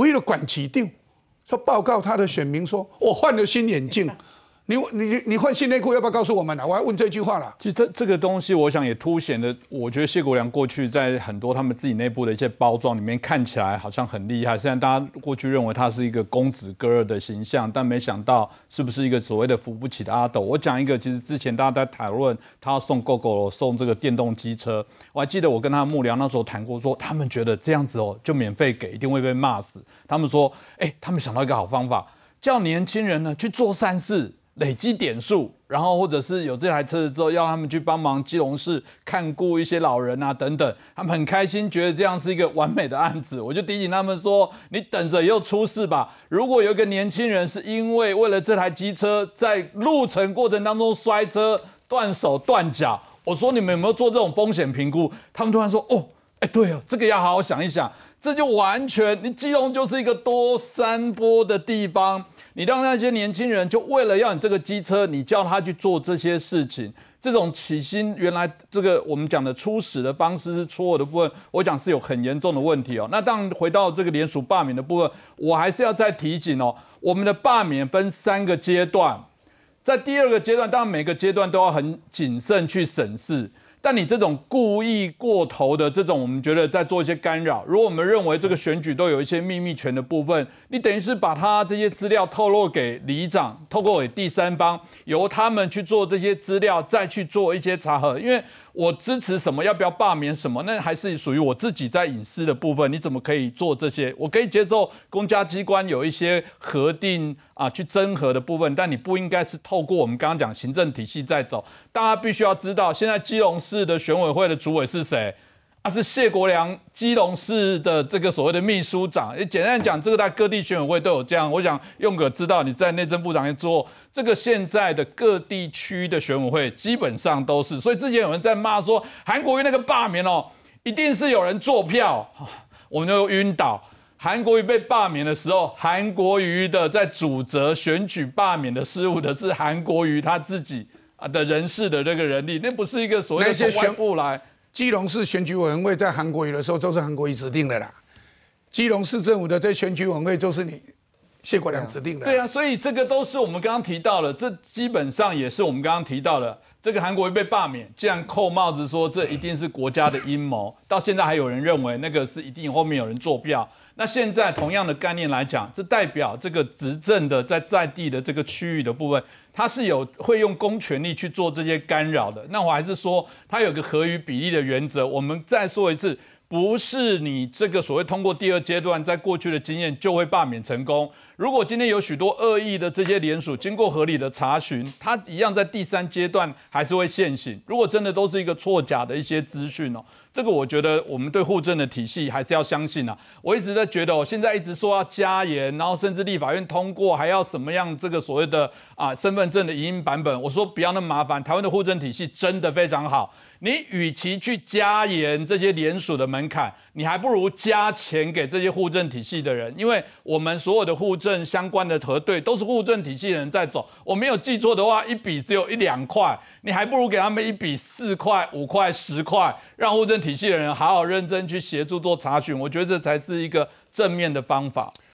为了管起定，说报告他的选民说，我换了新眼镜。你你你换新内裤要不要告诉我们啊？我要问这句话了。其实这这个东西，我想也突显了，我觉得谢国良过去在很多他们自己内部的一些包装里面，看起来好像很厉害。现在大家过去认为他是一个公子哥儿的形象，但没想到是不是一个所谓的扶不起的阿斗？我讲一个，其实之前大家在讨论他要送 g o g 送这个电动机车，我还记得我跟他幕僚那时候谈过，说他们觉得这样子哦，就免费给一定会被骂死。他们说，哎，他们想到一个好方法，叫年轻人呢去做善事。累积点数，然后或者是有这台车子之后，要他们去帮忙基隆市看顾一些老人啊等等，他们很开心，觉得这样是一个完美的案子。我就提醒他们说，你等着又出事吧。如果有一个年轻人是因为为了这台机车在路程过程当中摔车断手断脚，我说你们有没有做这种风险评估？他们突然说，哦，哎，对哦，这个要好好想一想，这就完全你基隆就是一个多山坡的地方。你让那些年轻人就为了要你这个机车，你叫他去做这些事情，这种起心原来这个我们讲的初始的方式是错的部分，我讲是有很严重的问题哦。那当然回到这个联署罢免的部分，我还是要再提醒哦，我们的罢免分三个阶段，在第二个阶段，当然每个阶段都要很谨慎去审视。但你这种故意过头的这种，我们觉得在做一些干扰。如果我们认为这个选举都有一些秘密权的部分，你等于是把他这些资料透露给里长，透过第三方由他们去做这些资料，再去做一些查核，因为。我支持什么？要不要罢免什么？那还是属于我自己在隐私的部分。你怎么可以做这些？我可以接受公家机关有一些核定啊，去征核的部分，但你不应该是透过我们刚刚讲行政体系在走。大家必须要知道，现在基隆市的选委会的主委是谁？他是谢国良，基隆市的这个所谓的秘书长。也简单讲，这个在各地选委会都有这样。我想用哥知道，你在内政部长也做这个，现在的各地区的选委会基本上都是。所以之前有人在骂说，韩国瑜那个罢免哦，一定是有人做票，我们就晕倒。韩国瑜被罢免的时候，韩国瑜的在主责选举罢免的事务的是韩国瑜他自己啊的人事的这个人力，那不是一个所谓宣布来。基隆市选举委员会在韩国有的时候都是韩国一指定的啦，基隆市政府的这选举委员会就是你。谢国良指定的，对啊，所以这个都是我们刚刚提到了，这基本上也是我们刚刚提到了，这个韩国会被罢免，既然扣帽子说这一定是国家的阴谋，到现在还有人认为那个是一定后面有人作票，那现在同样的概念来讲，这代表这个执政的在在地的这个区域的部分，他是有会用公权力去做这些干扰的，那我还是说他有个合于比例的原则，我们再说一次。不是你这个所谓通过第二阶段，在过去的经验就会罢免成功。如果今天有许多恶意的这些联署，经过合理的查询，它一样在第三阶段还是会现行。如果真的都是一个错假的一些资讯哦，这个我觉得我们对护证的体系还是要相信啊。我一直在觉得，我现在一直说要加严，然后甚至立法院通过还要什么样这个所谓的啊身份证的影音版本。我说不要那么麻烦，台湾的护证体系真的非常好。你与其去加严这些联署的门槛，你还不如加钱给这些护证体系的人，因为我们所有的护证相关的核对都是护证体系的人在走。我没有记错的话，一笔只有一两块，你还不如给他们一笔四块、五块、十块，让护证。体系的人，好好认真去协助做查询，我觉得这才是一个正面的方法。